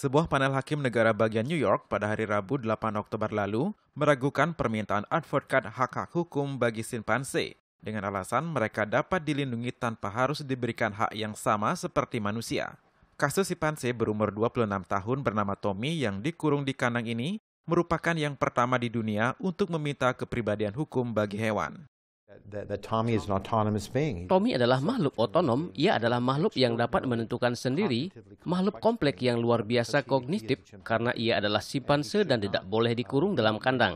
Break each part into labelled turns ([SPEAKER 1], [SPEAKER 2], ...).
[SPEAKER 1] Sebuah panel hakim negara bagian New York pada hari Rabu 8 Oktober lalu meragukan permintaan advokat hak-hak hukum bagi simpanse dengan alasan mereka dapat dilindungi tanpa harus diberikan hak yang sama seperti manusia. Kasus simpanse berumur 26 tahun bernama Tommy yang dikurung di kandang ini merupakan yang pertama di dunia untuk meminta kepribadian hukum bagi hewan. Tommy
[SPEAKER 2] adalah makhluk otonom, ia adalah makhluk yang dapat menentukan sendiri, makhluk kompleks yang luar biasa kognitif karena ia adalah simpanse dan tidak boleh dikurung dalam kandang.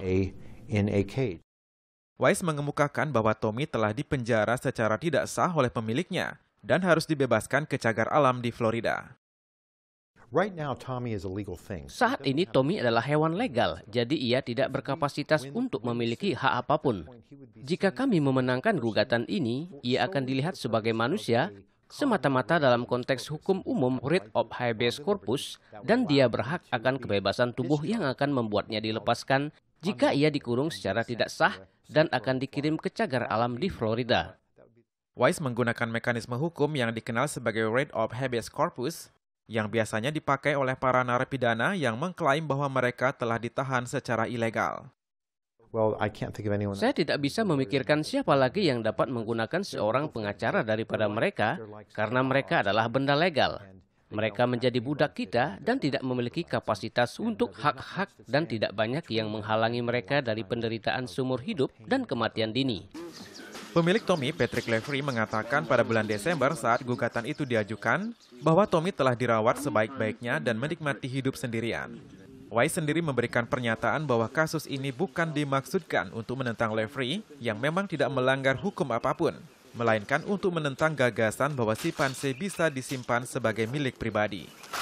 [SPEAKER 1] Weiss mengemukakan bahwa Tommy telah dipenjara secara tidak sah oleh pemiliknya dan harus dibebaskan ke cagar alam di Florida. Saat ini Tommy adalah hewan legal, jadi ia tidak berkapasitas
[SPEAKER 2] untuk memiliki hak apapun. Jika kami memenangkan gugatan ini, ia akan dilihat sebagai manusia semata-mata dalam konteks hukum umum writ of habeas corpus dan dia berhak akan kebebasan tubuh yang akan membuatnya dilepaskan jika ia
[SPEAKER 1] dikurung secara tidak sah dan akan dikirim ke cagar alam di Florida. Wise menggunakan mekanisme hukum yang dikenal sebagai writ of habeas corpus yang biasanya dipakai oleh para narapidana yang mengklaim bahwa mereka telah ditahan secara ilegal. Saya tidak bisa memikirkan siapa lagi yang dapat menggunakan seorang
[SPEAKER 2] pengacara daripada mereka karena mereka adalah benda legal. Mereka menjadi budak kita dan tidak memiliki kapasitas untuk hak-hak dan tidak banyak yang menghalangi mereka
[SPEAKER 1] dari penderitaan seumur hidup dan kematian dini. Pemilik Tommy, Patrick Levery, mengatakan pada bulan Desember saat gugatan itu diajukan bahwa Tommy telah dirawat sebaik-baiknya dan menikmati hidup sendirian. Wai sendiri memberikan pernyataan bahwa kasus ini bukan dimaksudkan untuk menentang Levery yang memang tidak melanggar hukum apapun, melainkan untuk menentang gagasan bahwa si Panse bisa disimpan sebagai milik pribadi.